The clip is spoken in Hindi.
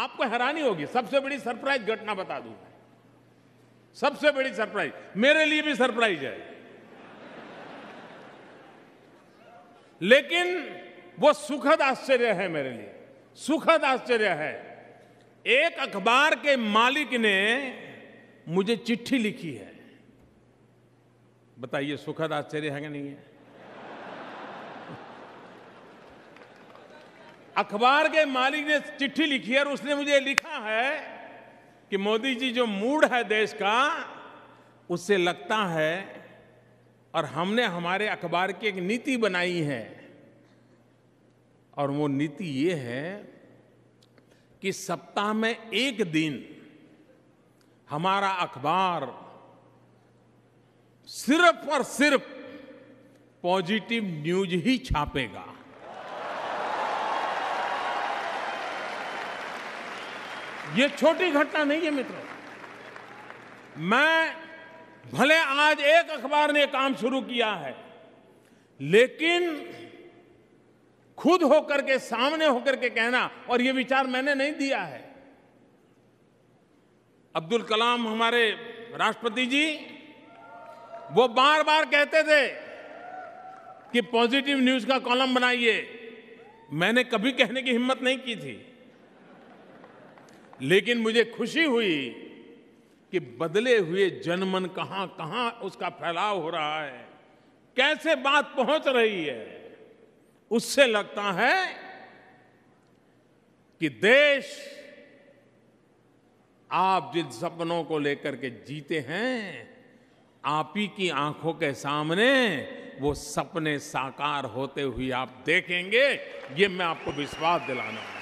आपको हैरानी होगी सबसे बड़ी सरप्राइज घटना बता दू सबसे बड़ी सरप्राइज मेरे लिए भी सरप्राइज है लेकिन वो सुखद आश्चर्य है मेरे लिए सुखद आश्चर्य है एक अखबार के मालिक ने मुझे चिट्ठी लिखी है बताइए सुखद आश्चर्य है कि नहीं है अखबार के मालिक ने चिट्ठी लिखी है और उसने मुझे लिखा है कि मोदी जी जो मूड है देश का उससे लगता है और हमने हमारे अखबार की एक नीति बनाई है और वो नीति ये है कि सप्ताह में एक दिन हमारा अखबार सिर्फ और सिर्फ पॉजिटिव न्यूज ही छापेगा ये छोटी घटना नहीं है मित्रों मैं भले आज एक अखबार ने काम शुरू किया है लेकिन खुद होकर के सामने होकर के कहना और ये विचार मैंने नहीं दिया है अब्दुल कलाम हमारे राष्ट्रपति जी वो बार बार कहते थे कि पॉजिटिव न्यूज का कॉलम बनाइए मैंने कभी कहने की हिम्मत नहीं की थी लेकिन मुझे खुशी हुई कि बदले हुए जनमन कहां कहां उसका फैलाव हो रहा है कैसे बात पहुंच रही है उससे लगता है कि देश आप जिन सपनों को लेकर के जीते हैं आप ही की आंखों के सामने वो सपने साकार होते हुए आप देखेंगे ये मैं आपको विश्वास दिलाना हूं